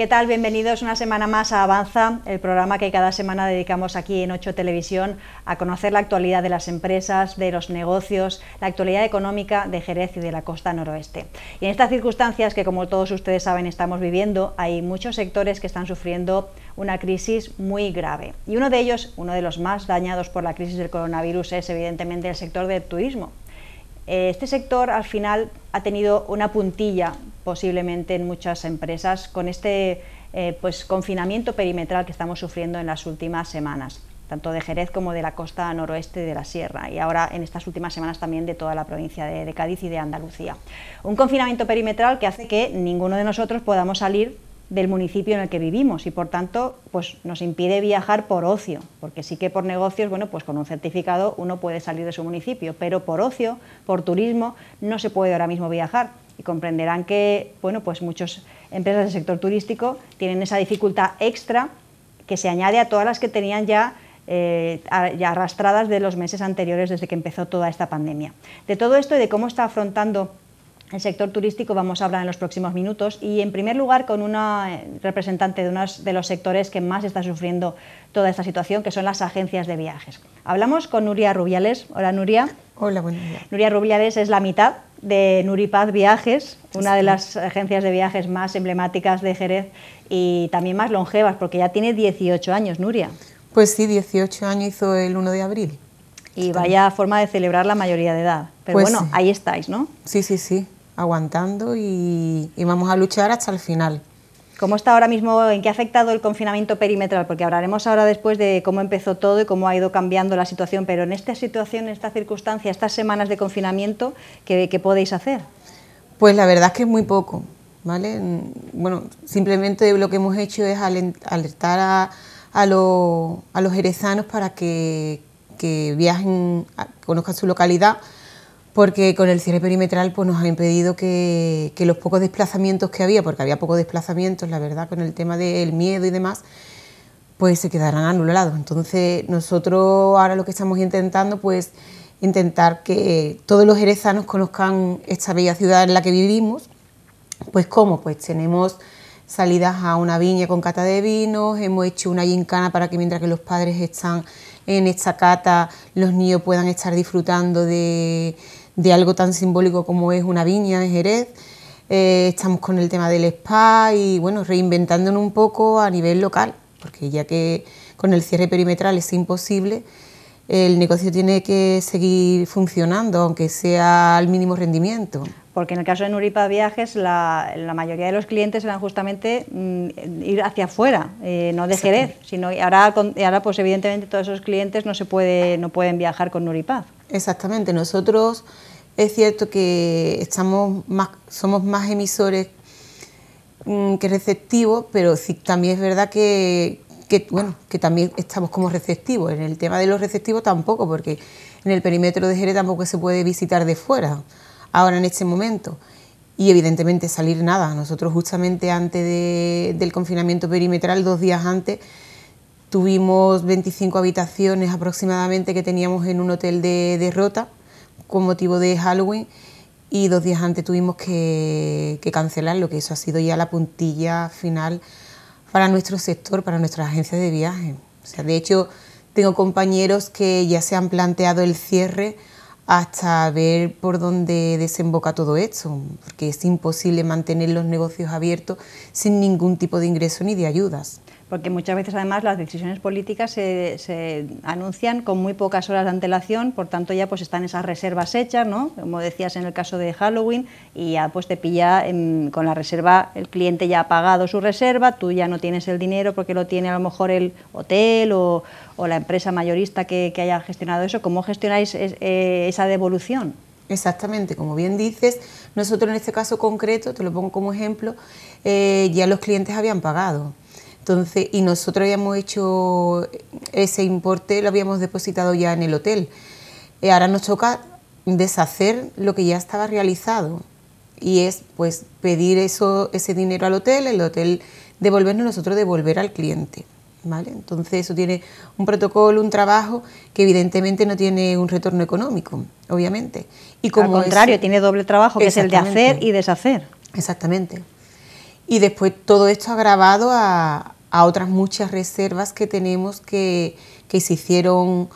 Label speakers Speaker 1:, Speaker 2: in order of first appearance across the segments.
Speaker 1: ¿Qué tal? Bienvenidos una semana más a Avanza, el programa que cada semana dedicamos aquí en 8 Televisión a conocer la actualidad de las empresas, de los negocios, la actualidad económica de Jerez y de la costa noroeste. Y en estas circunstancias que, como todos ustedes saben, estamos viviendo, hay muchos sectores que están sufriendo una crisis muy grave. Y uno de ellos, uno de los más dañados por la crisis del coronavirus, es evidentemente el sector del turismo. Este sector al final ha tenido una puntilla posiblemente en muchas empresas con este eh, pues, confinamiento perimetral que estamos sufriendo en las últimas semanas, tanto de Jerez como de la costa noroeste de la sierra y ahora en estas últimas semanas también de toda la provincia de, Cádiz y de Andalucía. Un confinamiento perimetral que hace que ninguno de nosotros podamos salir del municipio en el que vivimos y por tanto pues nos impide viajar por ocio, porque sí que por negocios, bueno, pues con un certificado uno puede salir de su municipio, pero por ocio, por turismo no se puede ahora mismo viajar y comprenderán que bueno, pues muchas empresas del sector turístico tienen esa dificultad extra que se añade a todas las que tenían ya, eh, ya arrastradas de los meses anteriores desde que empezó toda esta pandemia. De todo esto y de cómo está afrontando el sector turístico vamos a hablar en los próximos minutos y en primer lugar con una eh, representante de uno de los sectores que más está sufriendo toda esta situación, que son las agencias de viajes. Hablamos con Nuria Rubiales. Hola Nuria. Hola, buenos días. Nuria Rubiales es la mitad de Nuripaz Viajes, una de las agencias de viajes más emblemáticas de Jerez y también más longevas, porque ya tiene 18 años, Nuria.
Speaker 2: Pues sí, 18 años hizo el 1 de abril.
Speaker 1: Y vaya forma de celebrar la mayoría de edad. Pero pues bueno, ahí estáis, ¿no?
Speaker 2: Sí, sí, sí,
Speaker 1: aguantando y vamos a luchar hasta el final. ¿Cómo está ahora mismo, en qué ha afectado el confinamiento perimetral? Porque hablaremos ahora después de cómo empezó todo y cómo ha ido cambiando la situación, pero en esta situación, en esta circunstancia, estas semanas de confinamiento, ¿qué, podéis hacer?
Speaker 2: Pues la verdad es que es muy poco, ¿vale? Bueno, simplemente lo que hemos hecho es alertar a, los jerezanos para que, viajen, conozcan su localidad, porque con el cierre perimetral pues, nos ha impedido que, los pocos desplazamientos que había, porque había pocos desplazamientos, la verdad, con el tema del miedo y demás, pues se quedaran anulados. Entonces nosotros ahora lo que estamos intentando pues intentar que todos los jerezanos conozcan esta bella ciudad en la que vivimos. Pues cómo, pues tenemos salidas a una viña con cata de vinos, hemos hecho una gincana para que mientras que los padres están en esta cata, los niños puedan estar disfrutando de, de algo tan simbólico como es una viña en Jerez. Eh, estamos con el tema del spa y bueno, reinventándonos un poco a nivel local, porque ya que con el cierre perimetral es imposible, el negocio tiene que seguir funcionando, aunque sea al mínimo rendimiento porque en el caso de
Speaker 1: Nuripa Viajes la, mayoría de los clientes eran justamente mm, ir hacia afuera, eh, no de Jerez, sino ahora, pues evidentemente todos esos clientes no se puede, no pueden viajar
Speaker 2: con Nuripaz. Exactamente, nosotros es cierto que estamos más, somos más emisores mm, que receptivos, pero sí, también es verdad que, bueno, que también estamos como receptivos. En el tema de los receptivos tampoco, porque en el perímetro de Jerez tampoco se puede visitar de fuera ahora en este momento. Y evidentemente salir nada. Nosotros justamente antes del confinamiento perimetral, dos días antes, tuvimos 25 habitaciones aproximadamente que teníamos en un hotel de, derrota Rota con motivo de Halloween y dos días antes tuvimos que, que cancelar, lo que eso ha sido ya la puntilla final para nuestro sector, para nuestras agencias de viaje. O sea, de hecho, tengo compañeros que ya se han planteado el cierre hasta ver por dónde desemboca todo esto, porque es imposible mantener los negocios abiertos sin ningún tipo de ingreso ni de ayudas
Speaker 1: porque muchas veces además las decisiones políticas se, anuncian con muy pocas horas de antelación, por tanto ya pues están esas reservas hechas, ¿no? como decías en el caso de Halloween, y ya pues te pilla con la reserva, el cliente ya ha pagado su reserva, tú ya no tienes el dinero porque lo tiene a lo mejor el hotel o, la empresa mayorista que, haya gestionado eso, ¿cómo
Speaker 2: gestionáis eh, esa devolución? Exactamente, como bien dices, nosotros en este caso concreto, te lo pongo como ejemplo, eh, ya los clientes habían pagado, entonces, y nosotros habíamos hecho ese importe, lo habíamos depositado ya en el hotel. ahora nos toca deshacer lo que ya estaba realizado y es pues pedir eso, ese dinero al hotel, el hotel devolvernos, nosotros devolver al cliente. ¿Vale? Entonces eso tiene un protocolo, un trabajo que evidentemente no tiene un retorno económico, obviamente. Y como contrario, tiene
Speaker 1: doble trabajo, que es el de hacer y
Speaker 2: deshacer. Exactamente. Y después todo esto ha grabado a, otras muchas reservas que tenemos que, que se hicieron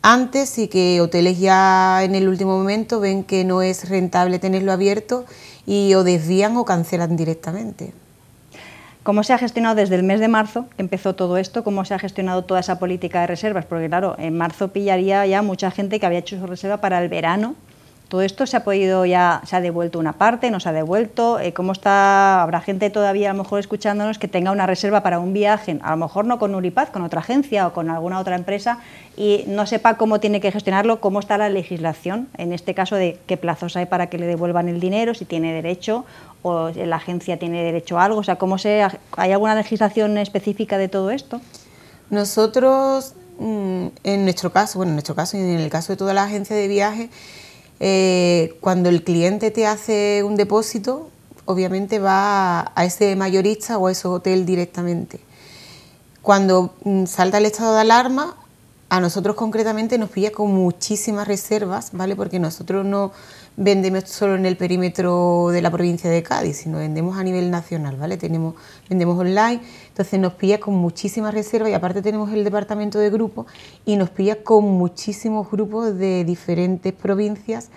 Speaker 2: antes y que hoteles ya en el último momento ven que no es rentable tenerlo abierto y o desvían o cancelan directamente. ¿Cómo se ha gestionado desde el mes de marzo, que
Speaker 1: empezó todo esto, cómo se ha gestionado toda esa política de reservas? Porque claro, en marzo pillaría ya mucha gente que había hecho su reserva para el verano ¿Todo esto se ha podido ya, se ha devuelto una parte, no se ha devuelto? Eh, ¿Cómo está? Habrá gente todavía a lo mejor escuchándonos que tenga una reserva para un viaje, a lo mejor no con Uripaz, con otra agencia o con alguna otra empresa y no sepa cómo tiene que gestionarlo, cómo está la legislación, en este caso de qué plazos hay para que le devuelvan el dinero, si tiene derecho o la agencia tiene derecho a algo, o sea, ¿cómo se, ¿hay alguna legislación específica de
Speaker 2: todo esto? Nosotros, mm, en nuestro caso, bueno, en nuestro caso y en el caso de toda la agencia de viaje, eh, cuando el cliente te hace un depósito, obviamente va a ese mayorista o a ese hotel directamente. Cuando mm, salta el estado de alarma, a nosotros concretamente nos pilla con muchísimas reservas, ¿vale? Porque nosotros no vendemos solo en el perímetro de la provincia de Cádiz, sino vendemos a nivel nacional, ¿vale? Tenemos, vendemos online, entonces nos pilla con muchísimas reservas y aparte tenemos el departamento de grupos y nos pilla con muchísimos grupos de diferentes provincias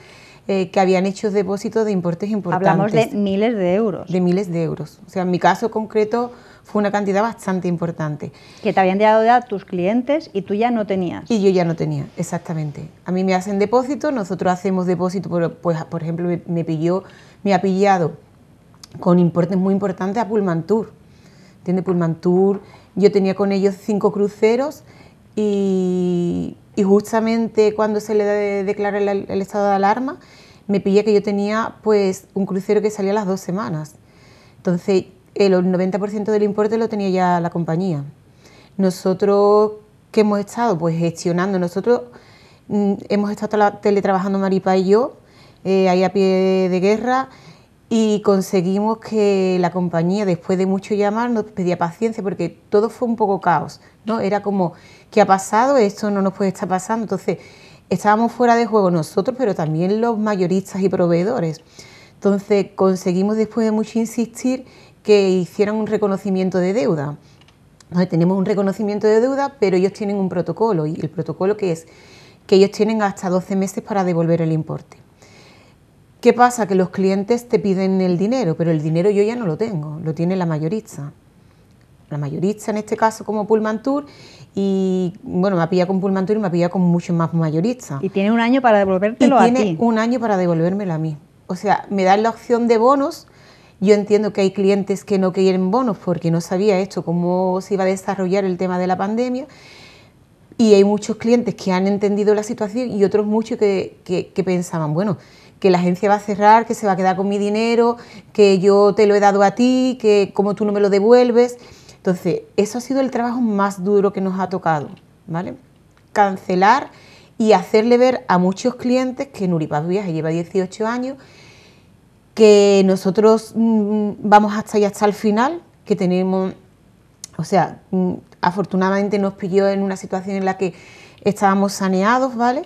Speaker 2: eh, que habían hecho depósitos de importes importantes. Hablamos de miles de euros. De miles de euros. O sea, en mi caso concreto fue una cantidad bastante importante. Que te habían dado ya tus clientes y tú ya no tenías. Y yo ya no tenía, exactamente. A mí me hacen depósito, nosotros hacemos depósito, por, pues, por ejemplo, me, pilló, me ha pillado con importes muy importantes a tiene Pullman Tour... yo tenía con ellos cinco cruceros y, justamente cuando se le declara el, estado de alarma, me pillé que yo tenía pues un crucero que salía las dos semanas. Entonces el 90% del importe lo tenía ya la compañía. Nosotros, ¿qué hemos estado? Pues gestionando. Nosotros mm, hemos estado teletrabajando Maripa y yo, eh, ahí a pie de guerra, y conseguimos que la compañía, después de mucho llamar, nos pedía paciencia porque todo fue un poco caos, ¿no? Era como, ¿qué ha pasado? Esto no nos puede estar pasando. Entonces, estábamos fuera de juego nosotros, pero también los mayoristas y proveedores. Entonces, conseguimos después de mucho insistir que hicieran un reconocimiento de deuda. tenemos un reconocimiento de deuda, pero ellos tienen un protocolo y el protocolo que es que ellos tienen hasta 12 meses para devolver el importe. ¿Qué pasa? Que los clientes te piden el dinero, pero el dinero yo ya no lo tengo, lo tiene la mayorista. La mayorista en este caso como Pullman Tour y bueno, me ha con Pullman Tour y me ha con muchos más mayoristas. Y tiene un año para devolvértelo a ti. Tiene un año para devolvérmelo a mí. O sea, me dan la opción de bonos, yo entiendo que hay clientes que no quieren bonos porque no sabía esto, cómo se iba a desarrollar el tema de la pandemia. Y hay muchos clientes que han entendido la situación y otros muchos que, pensaban, bueno, que la agencia va a cerrar, que se va a quedar con mi dinero, que yo te lo he dado a ti, que como tú no me lo devuelves. Entonces, eso ha sido el trabajo más duro que nos ha tocado, ¿vale? Cancelar y hacerle ver a muchos clientes que Nuripaz Viaje lleva 18 años, que nosotros mm, vamos hasta allá hasta el final, que tenemos, o sea, mm, afortunadamente nos pilló en una situación en la que estábamos saneados, ¿vale?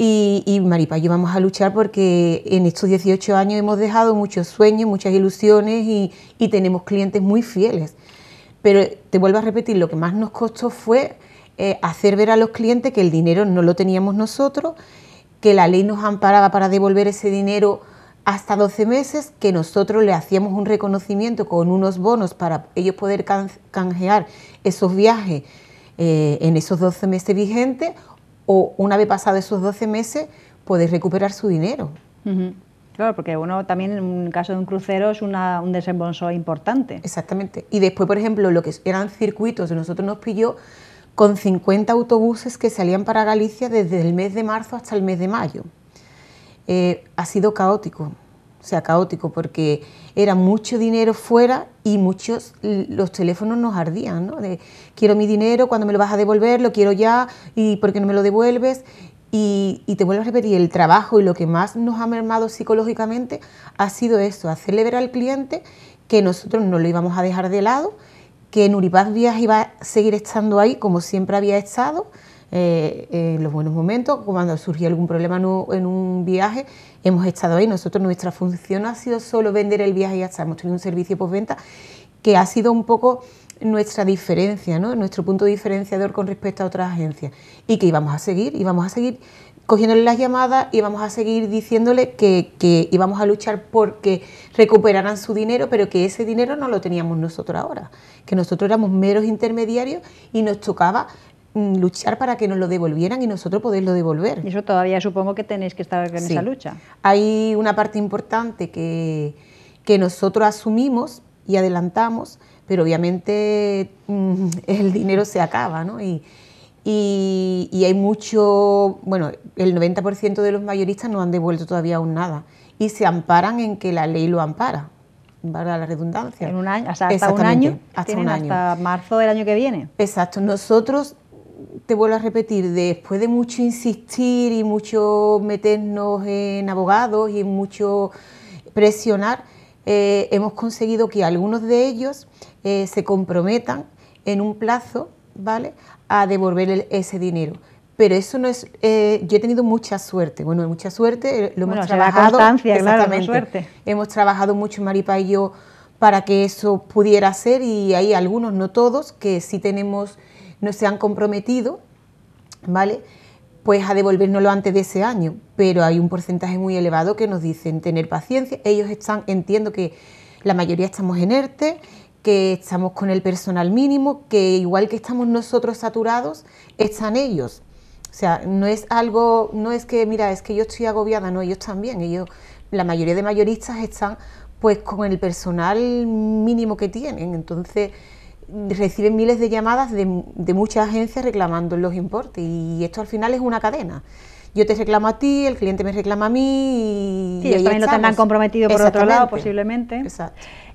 Speaker 2: Y, Maripa, yo vamos a luchar porque en estos 18 años hemos dejado muchos sueños, muchas ilusiones y, tenemos clientes muy fieles. Pero te vuelvo a repetir, lo que más nos costó fue eh, hacer ver a los clientes que el dinero no lo teníamos nosotros, que la ley nos amparaba para devolver ese dinero hasta 12 meses que nosotros le hacíamos un reconocimiento con unos bonos para ellos poder canjear esos viajes eh, en esos 12 meses vigentes o una vez pasados esos 12 meses poder recuperar su dinero.
Speaker 1: Claro, porque uno también en el caso de un
Speaker 2: crucero es una, un desembolso importante. Exactamente. Y después, por ejemplo, lo que eran circuitos, nosotros nos pilló con 50 autobuses que salían para Galicia desde el mes de marzo hasta el mes de mayo. Eh, ha sido caótico, o sea, caótico, porque era mucho dinero fuera y muchos, los teléfonos nos ardían, ¿no? De quiero mi dinero, ¿cuándo me lo vas a devolver, lo quiero ya, y por qué no me lo devuelves. Y, te vuelvo a repetir, el trabajo y lo que más nos ha mermado psicológicamente ha sido esto... hacerle ver al cliente que nosotros no lo íbamos a dejar de lado, que Nuripaz Vías iba a seguir estando ahí como siempre había estado, eh, en los buenos momentos, cuando surgía algún problema en un viaje, hemos estado ahí. Nosotros nuestra función ha sido solo vender el viaje y ya está, hemos tenido un servicio postventa que ha sido un poco nuestra diferencia, ¿no? nuestro punto diferenciador con respecto a otras agencias y que íbamos a seguir, íbamos a seguir cogiéndole las llamadas y vamos a seguir diciéndole que, íbamos a luchar porque recuperaran su dinero, pero que ese dinero no lo teníamos nosotros ahora, que nosotros éramos meros intermediarios y nos tocaba Mm, luchar para que nos lo devolvieran y nosotros poderlo devolver. Y eso
Speaker 1: todavía supongo que tenéis que estar
Speaker 2: en esa lucha. Hay una parte importante que, que nosotros asumimos y adelantamos, pero obviamente mm, el dinero se acaba, ¿no? Y, y, hay mucho, bueno, el 90% de los mayoristas no han devuelto todavía aún nada y se amparan en que la ley lo ampara, para la redundancia. En un año, un año. Hasta un año. Hasta marzo del año que viene. Exacto. Nosotros te vuelvo a repetir, después de mucho insistir y mucho meternos en abogados y mucho presionar, eh, hemos conseguido que algunos de ellos eh, se comprometan en un plazo, ¿vale?, a devolver ese dinero. Pero eso no es. Eh, yo he tenido mucha suerte. Bueno, mucha suerte. Lo hemos bueno, trabajado. exactamente. Claro, suerte. Hemos trabajado mucho Maripa y yo para que eso pudiera ser y hay algunos, no todos, que sí tenemos no se han comprometido, ¿vale? Pues a devolvernoslo antes de ese año, pero hay un porcentaje muy elevado que nos dicen tener paciencia. Ellos están, entiendo que la mayoría estamos en ERTE, que estamos con el personal mínimo, que igual que estamos nosotros saturados, están ellos. O sea, no es algo, no es que, mira, es que yo estoy agobiada, no, ellos también, ellos, la mayoría de mayoristas están pues con el personal mínimo que tienen, entonces reciben miles de llamadas de, muchas agencias reclamando los importes y esto al final es una cadena yo te reclamo a ti, el cliente me reclama a mí. Y ellos también no lo tendrán comprometido por otro lado,
Speaker 1: posiblemente.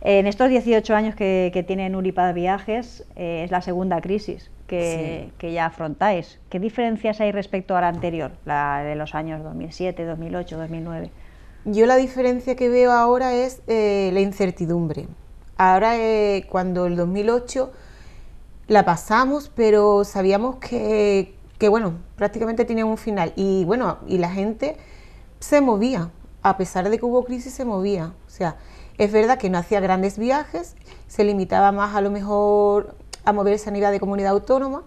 Speaker 1: En estos 18 años que, que URIPA Viajes, eh, es la segunda crisis que, que, ya afrontáis. ¿Qué diferencias hay respecto a la anterior, la de
Speaker 2: los años 2007, 2008, 2009? Yo la diferencia que veo ahora es eh, la incertidumbre. Ahora, eh, cuando el 2008 la pasamos, pero sabíamos que, bueno, prácticamente tenía un final. Y bueno, y la gente se movía, a pesar de que hubo crisis, se movía. O sea, es verdad que no hacía grandes viajes, se limitaba más a lo mejor a moverse a nivel de comunidad autónoma,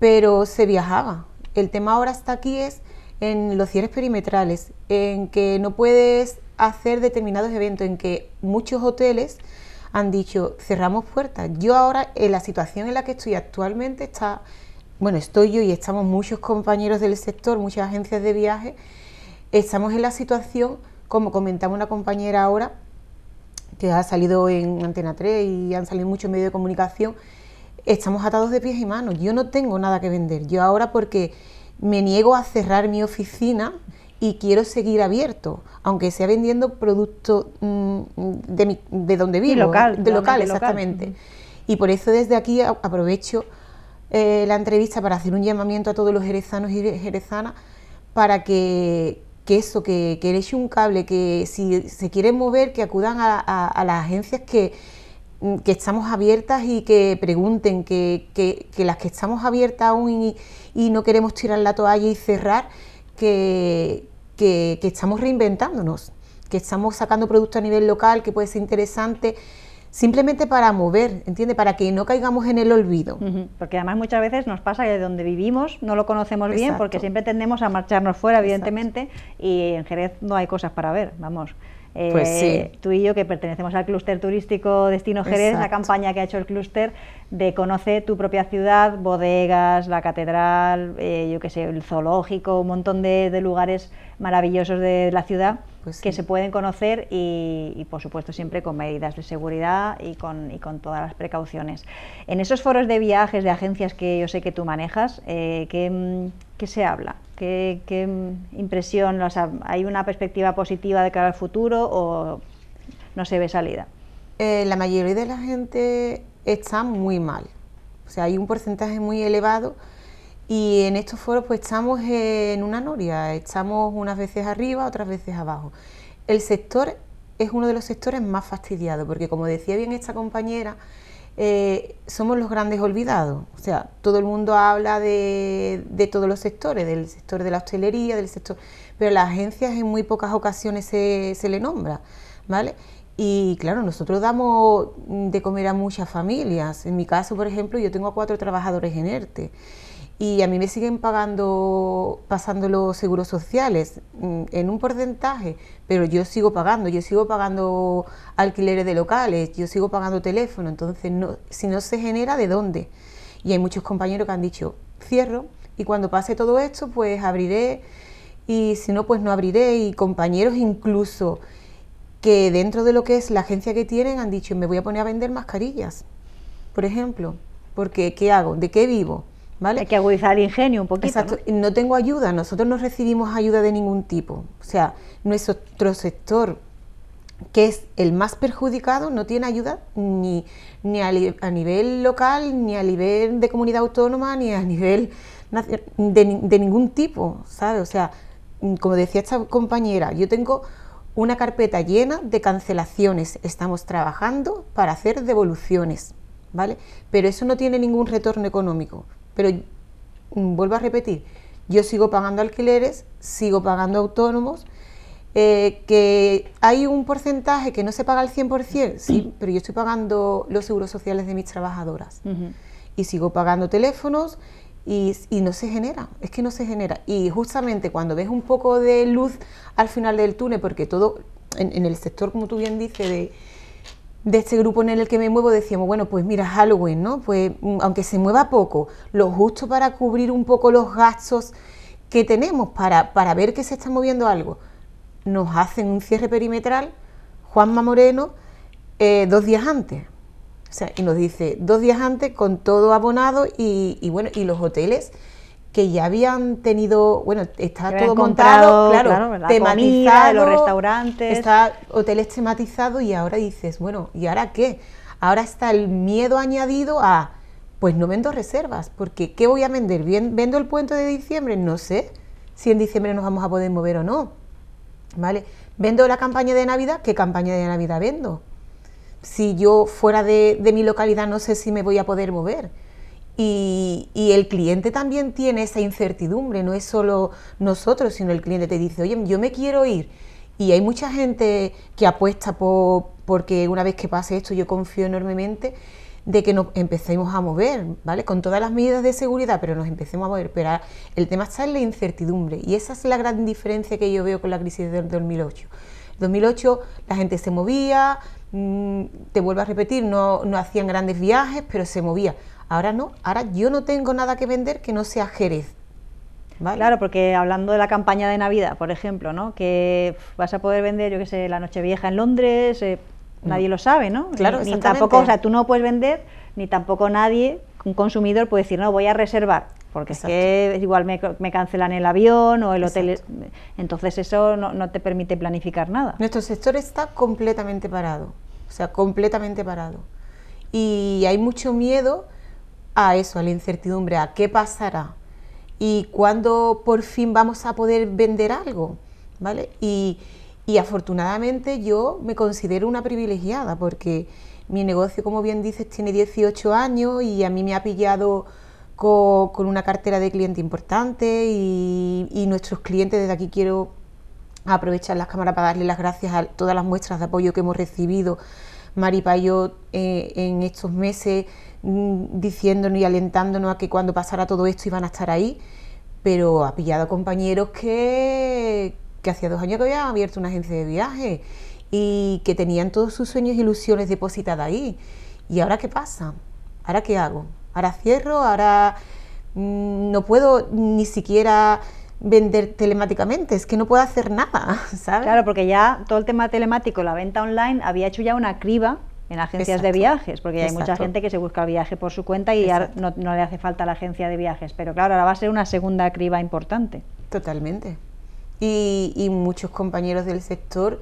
Speaker 2: pero se viajaba. El tema ahora está aquí es en los cierres perimetrales, en que no puedes hacer determinados eventos, en que muchos hoteles han dicho cerramos puertas. Yo ahora, en la situación en la que estoy actualmente, está, bueno, estoy yo y estamos muchos compañeros del sector, muchas agencias de viaje, estamos en la situación, como comentaba una compañera ahora, que ha salido en Antena 3 y han salido muchos medios de comunicación, estamos atados de pies y manos. Yo no tengo nada que vender. Yo ahora porque me niego a cerrar mi oficina, y quiero seguir abierto, aunque sea vendiendo producto mm, de, de donde vivo, local, de local, exactamente. Y por eso desde aquí aprovecho eh, la entrevista para hacer un llamamiento a todos los jerezanos y jerezanas para que, que eso, que, que un cable, que si se quieren mover, que acudan a, las agencias que, mm, que estamos abiertas y que pregunten, que, que, las que estamos abiertas aún y, no queremos tirar la toalla y cerrar, que, que, estamos reinventándonos, que estamos sacando productos a nivel local que puede ser interesante simplemente para mover, ¿entiende? Para que no caigamos en el olvido.
Speaker 1: Porque además muchas veces nos pasa que de donde vivimos no lo conocemos bien porque siempre tendemos a marcharnos fuera, evidentemente, y en Jerez no hay cosas para ver, vamos. Eh, pues tú y yo, que pertenecemos al clúster turístico Destino Jerez, la campaña que ha hecho el clúster de conoce tu propia ciudad, bodegas, la catedral, eh, yo qué sé, el zoológico, un montón de lugares maravillosos de la ciudad pues que se pueden conocer y, por supuesto siempre con medidas de seguridad y con, y con, todas las precauciones. En esos foros de viajes, de agencias que yo sé que tú manejas, eh, ¿qué, mm, ¿qué, se habla? ¿Qué, mm, impresión? O sea, ¿Hay una perspectiva positiva de cara al futuro o no
Speaker 2: se ve salida? Eh, la mayoría de la gente está muy mal. O sea, hay un porcentaje muy elevado y en estos foros pues estamos en una noria, estamos unas veces arriba, otras veces abajo. El sector es uno de los sectores más fastidiados, porque como decía bien esta compañera, eh, somos los grandes olvidados. O sea, todo el mundo habla de, todos los sectores, del sector de la hostelería, del sector... Pero a las agencias en muy pocas ocasiones se, se le nombra, ¿vale? Y claro, nosotros damos de comer a muchas familias. En mi caso, por ejemplo, yo tengo a cuatro trabajadores en ERTE y a mí me siguen pagando, pasando los seguros sociales mm, en un porcentaje, pero yo sigo pagando, yo sigo pagando alquileres de locales, yo sigo pagando teléfono, entonces si no se genera, ¿de dónde? Y hay muchos compañeros que han dicho, cierro y cuando pase todo esto, pues abriré y si no, pues no abriré y compañeros incluso que dentro de lo que es la agencia que tienen han dicho, me voy a poner a vender mascarillas, por ejemplo, porque ¿qué hago? ¿De qué vivo? Hay que agudizar el ingenio un poquito. ¿no? tengo ayuda, nosotros no recibimos ayuda de ningún tipo. O sea, nuestro sector, que es el más perjudicado, no tiene ayuda ni, a, nivel local, ni a nivel de comunidad autónoma, ni a nivel de, de ningún tipo, ¿sabes? O sea, como decía esta compañera, yo tengo una carpeta llena de cancelaciones. Estamos trabajando para hacer devoluciones, ¿vale? Pero eso no tiene ningún retorno económico. Pero mm, vuelvo a repetir, yo sigo pagando alquileres, sigo pagando autónomos, eh, que hay un porcentaje que no se paga al 100%, sí, pero yo estoy pagando los seguros sociales de mis trabajadoras y sigo pagando teléfonos y, no se genera, es que no se genera. Y justamente cuando ves un poco de luz al final del túnel, porque todo en, en el sector, como tú bien dices, de, de este grupo en el que me muevo decíamos, bueno, pues mira, Halloween, ¿no? Pues mm, aunque se mueva poco, lo justo para cubrir un poco los gastos que tenemos para, ver que se está moviendo algo. Nos hacen un cierre perimetral, Juanma Moreno, eh, dos días antes. O sea, y nos dice, dos días antes con todo abonado y, y bueno, y los hoteles que ya habían tenido, bueno, está todo montado, claro, tematizado, los restaurantes, está hoteles tematizados y ahora dices, bueno, ¿y ahora qué? Ahora está el miedo añadido a, pues no vendo reservas, porque ¿qué voy a vender? ¿Vendo el puente de diciembre? No sé si en diciembre nos vamos a poder mover o no, ¿vale? ¿Vendo la campaña de Navidad? ¿Qué campaña de Navidad vendo? Si yo fuera de, de mi localidad no sé si me voy a poder mover y, el cliente también tiene esa incertidumbre, no es solo nosotros, sino el cliente te dice, oye, yo me quiero ir. Y hay mucha gente que apuesta por, porque una vez que pase esto, yo confío enormemente de que nos empecemos a mover, ¿vale? Con todas las medidas de seguridad, pero nos empecemos a mover. Pero el tema está en la incertidumbre y esa es la gran diferencia que yo veo con la crisis del 2008. 2008 la gente se movía, mm, te vuelvo a repetir, no hacían grandes viajes, pero se movía. Ahora no, ahora yo no tengo nada que vender que no sea Jerez. Claro, porque hablando de la campaña
Speaker 1: de Navidad, por ejemplo, ¿no? Que vas a poder vender, yo qué sé, la Nochevieja en Londres, eh, nadie lo sabe, ¿no? Claro, ni, tampoco, o sea, tú no puedes vender, ni tampoco nadie, un consumidor puede decir, no, voy a reservar, porque es que igual me, cancelan el avión o el hotel.
Speaker 2: Entonces eso no te permite planificar nada. Nuestro sector está completamente parado, o sea, completamente parado. Y hay mucho miedo a eso, a la incertidumbre, a qué pasará y cuándo por fin vamos a poder vender algo, ¿vale? Y, afortunadamente yo me considero una privilegiada porque mi negocio, como bien dices, tiene 18 años y a mí me ha pillado con, una cartera de cliente importante y, nuestros clientes, desde aquí quiero aprovechar las cámaras para darle las gracias a todas las muestras de apoyo que hemos recibido. Maripa y eh, en estos meses Mm, diciéndonos y alentándonos a que cuando pasara todo esto iban a estar ahí, pero ha pillado compañeros que, que hacía dos años que había abierto una agencia de viaje y que tenían todos sus sueños e ilusiones depositadas ahí. ¿Y ahora qué pasa? ¿Ahora qué hago? ¿Ahora cierro? ¿Ahora mm, no puedo ni siquiera vender telemáticamente, es que no puedo hacer nada, ¿sabes? Claro, porque ya todo el tema telemático, la venta online, había hecho
Speaker 1: ya una criba en agencias de viajes, porque ya hay mucha gente que se busca el viaje por su cuenta y ya no, le hace falta la agencia de viajes. Pero claro, ahora va a ser una segunda criba importante. Totalmente.
Speaker 2: Y, muchos compañeros del sector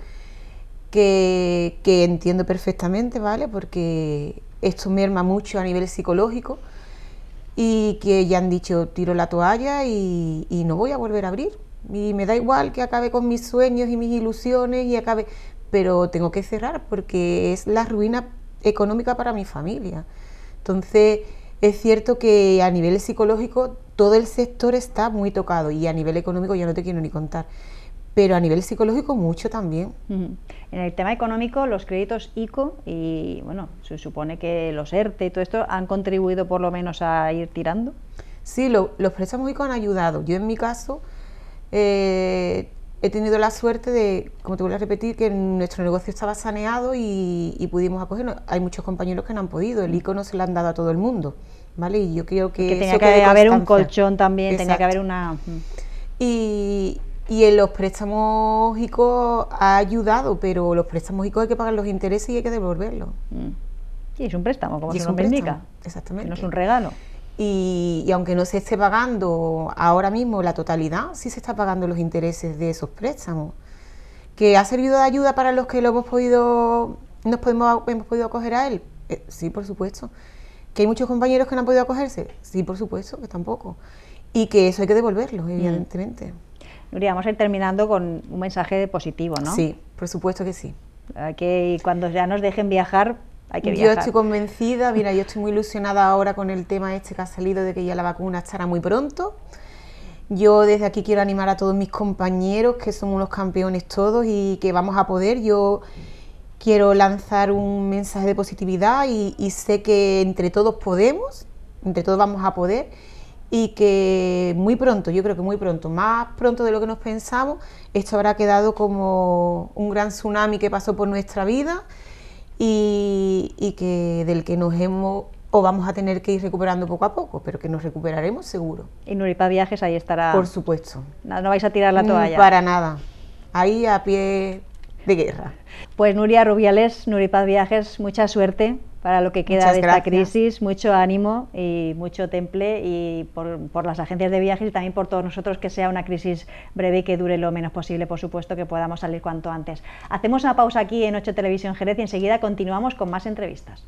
Speaker 2: que, entiendo perfectamente, ¿vale? Porque esto merma mucho a nivel psicológico y que ya han dicho tiro la toalla y, y no voy a volver a abrir. Y me da igual que acabe con mis sueños y mis ilusiones y acabe pero tengo que cerrar porque es la ruina económica para mi familia. Entonces, es cierto que a nivel psicológico todo el sector está muy tocado y a nivel económico ya no te quiero ni contar pero a nivel psicológico mucho también. En
Speaker 1: el tema económico, los créditos ICO y, bueno, se supone que los ERTE e y todo esto han contribuido por lo menos a
Speaker 2: ir tirando. Sí, los préstamos ICO han ayudado. Yo en mi caso eh, he tenido la suerte de, como te vuelvo a repetir, que nuestro negocio estaba saneado y, pudimos acogernos. Hay muchos compañeros que no han podido, el ICO se lo han dado a todo el mundo, ¿vale? Y yo creo que... que tenía que haber un colchón
Speaker 1: también, tenía que haber
Speaker 2: una... Mm. Y, en los préstamos ICO ha ayudado, pero los préstamos ICO hay que pagar los intereses y hay que devolverlos. Mm. Y es un préstamo, como se nos indica. Exactamente. no es un regalo. Y, aunque no se esté pagando ahora mismo la totalidad, sí se está pagando los intereses de esos préstamos. ¿Que ha servido de ayuda para los que lo hemos podido, nos podemos, hemos podido acoger a él? Eh, sí, por supuesto. ¿Que hay muchos compañeros que no han podido acogerse? Sí, por supuesto, que tampoco. Y que eso hay que devolverlo, mm. evidentemente. Nuria, vamos
Speaker 1: a ir terminando con un mensaje positivo, ¿no? Sí, por supuesto que sí. Que cuando ya
Speaker 2: nos dejen viajar, yo estoy convencida, mira, yo estoy muy ilusionada ahora con el tema este que ha salido de que ya la vacuna estará muy pronto. Yo desde aquí quiero animar a todos mis compañeros, que somos unos campeones todos y que vamos a poder. Yo quiero lanzar un mensaje de positividad y sé que entre todos podemos, entre todos vamos a poder y que muy pronto, yo creo que muy pronto, más pronto de lo que nos pensamos, esto habrá quedado como un gran tsunami que pasó por nuestra vida y, que del que nos hemos o vamos a tener que ir recuperando poco a poco, pero que nos recuperaremos seguro. Y
Speaker 1: Nuripa Viajes ahí estará.
Speaker 2: Por supuesto.
Speaker 1: No, no vais a tirar la mm, toalla. Para nada. Ahí a pie de guerra. Pues Nuria Rubiales, Nuripaz Viajes, mucha suerte para lo que queda de esta crisis, mucho ánimo y mucho temple y por, por, las agencias de viajes y también por todos nosotros que sea una crisis breve y que dure lo menos posible, por supuesto, que podamos salir cuanto antes. Hacemos una pausa aquí en 8 Televisión Jerez y enseguida continuamos con más entrevistas.